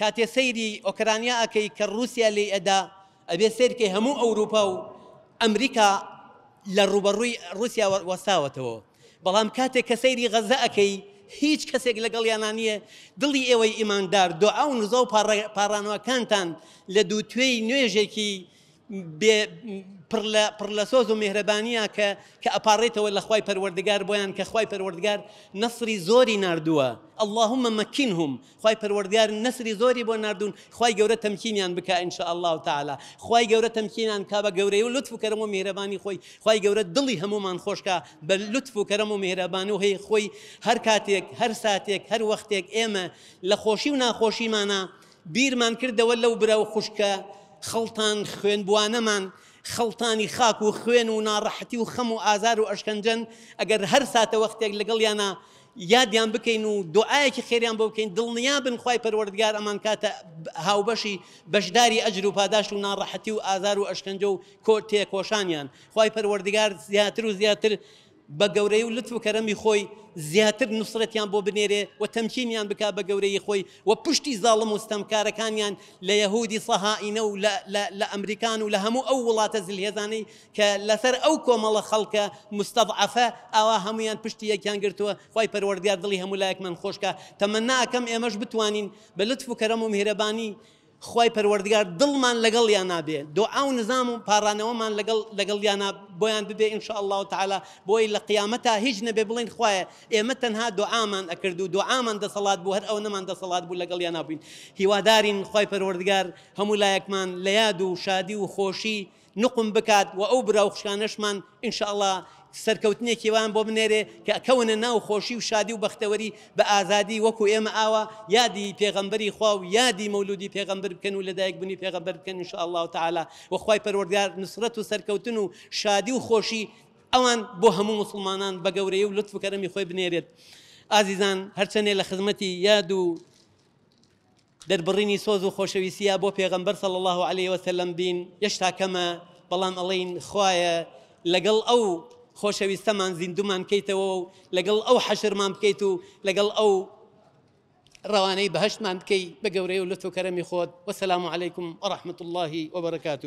کاتێ سەیری ئۆکرانیا ئەکەی کە رووسیا لێ ئەدا ئەبێ سیرکەی هەموو ئەوروپا و ئەمریکا لە ڕوبەڕووی رووسیا وەساوەتەوە بەڵام کاتێک کە سەیری غەزە ئەەکەی هیچ کەسێک لەگەڵ یانانیە دڵی ئێوەی ئیماندار دوعا و نزە و پاڕانەوەکانتان لە دوو توێی نوێژێکی پڕ لە سۆز و میهرەبانیە کە کە ئەپارڕێتەوە لە خی پەروەردگار بۆیان کە خی پەروەردگار نسری زۆری نردووە ئەللهمە مەکین هم خی پەروەردگار نسری زۆری بۆ نردون خی گەورە تەمکینیان بک ئینشاء الله و تعالا خی گەورە تەمکینان کا بە گەورەی و لطف و کەرم و میهرەبانی خۆی خی گەورە دڵی هەمومان خۆشکە بە لطف و کەرم و میهرەبان و هەیە خۆی هەر کاتێک هەر ساتێک هەر وەختێک ئێمە لە خۆشی و ناخۆشیمانە بیرمان کردەوە لەو برا و خوشکە خەڵتان خوێنبووانەمان خەڵتانی خاک و خوێن و ناڕەحەتی و خەم و ئازار و ئەشکەنجەن ئەگەر هەر ساتە وەختێک لەگەڵ یانە یادیان بکەین و دوعاەکی خێریان بۆ بکەین دڵنیا بن خی پەروەردگار ئەمان کاتە هاوبەشی بەشداری ئەجر و پاداش و ناڕەحەتی و ئازار و ئەشکەنجە و کۆ تێکۆشانیان خی پەروەردگار زیاتر و زیاتر بە گەورەی و لتو کەرەمی خۆی زیاتر نووسەتیان بۆ بنێرێ و تەمکینیان بک بە گەورەی خۆی و پشتی زاڵم وستەمکارەکانیان لە یەهودی سەهائینە و لە ئەمریکان و لە هەموو ئەو وڵاتە زلهێزانەی کە لەسەر ئەو کۆمەڵە خەڵکە مستەضعفە ئاوا هەمویان پشتی یەکیان گرتووە خی پەروەردگار دڵی هەمولایەک من خۆشکە تەمە ناکەم ئێمەش بتوانین بە لتف و کەرەم و میهرەبانی خی پەروەردگار دڵمان لەگەڵیان نابێ دو ئەو نظام و پارانەوەمان لەگەڵ لەگەڵیانە بۆیان ببێ ئینشاء الله تعالا بۆی لە قیامەتا هیچ نەبێ بڵین خوایە ئێمە تەنها دو ئامان ئەکرد و دو ئامان دەسەڵات بوو هەر ئەو نەمان دەسەڵات بوو لەگەڵیان نابین هیوادارین خی پەروەردگار هەموو لایەکمان لە یاد و شادی و خۆشی نقم بکات و ئەو برا و خشکانەشمان انشاءله سەرکەوتنێکی وان بۆ بنێرێ کە ئەکەونە ناو خۆشی و شادی و بەختەوەری بە ئازادی وەکو ئێمە ئاوا یادی پێغەمبەری خوا و یادی مەولودی پێغەمبەر بکەن و لەدایک بنی پێغەمبەر بکەن انشاءله تعالی وەخوای پەروەردگار نسرەت و سەرکەوتن و شادی و خۆشی مسلمانان بە گەورەی و لطف کەرەمی خۆی بنێرێت ئازیزان هەرچەنێ لە خزمەتی یاد و دەربڕینی سۆز و خۆشەویستە الله عليه وسلم بین یشتا کەمە بەڵام ئەڵین خوایە لەگەڵ ئەو خۆشەویستەمان زیندومان بکەیتەوە و لەگەڵ ئەو حەشرمان بکەیت و لەگەڵ ئەو ڕوانەی بەهشتمان بکەی بە گەورەی و لە تۆکەرەمی خۆت وەسلام عیکم ڕحمت اللهی وبرکات